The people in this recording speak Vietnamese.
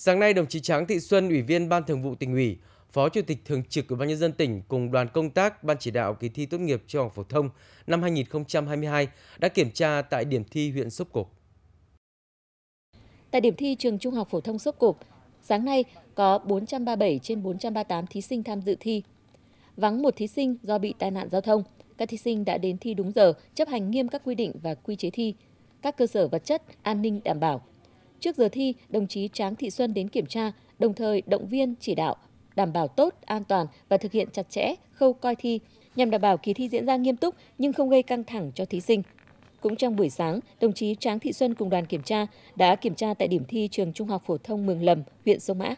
Sáng nay, đồng chí Tráng Thị Xuân, Ủy viên Ban Thường vụ tỉnh ủy, Phó Chủ tịch Thường trực Ủy ban nhân dân tỉnh cùng đoàn công tác Ban chỉ đạo kỳ thi tốt nghiệp trung học phổ thông năm 2022 đã kiểm tra tại điểm thi huyện Sốp Cộp. Tại điểm thi trường Trung học phổ thông Sốp Cộp, sáng nay có 437 trên 438 thí sinh tham dự thi. Vắng một thí sinh do bị tai nạn giao thông, các thí sinh đã đến thi đúng giờ, chấp hành nghiêm các quy định và quy chế thi. Các cơ sở vật chất, an ninh đảm bảo, Trước giờ thi, đồng chí Tráng Thị Xuân đến kiểm tra, đồng thời động viên chỉ đạo đảm bảo tốt, an toàn và thực hiện chặt chẽ khâu coi thi nhằm đảm bảo kỳ thi diễn ra nghiêm túc nhưng không gây căng thẳng cho thí sinh. Cũng trong buổi sáng, đồng chí Tráng Thị Xuân cùng đoàn kiểm tra đã kiểm tra tại điểm thi trường Trung học phổ thông Mường Lầm, huyện Sông Mã.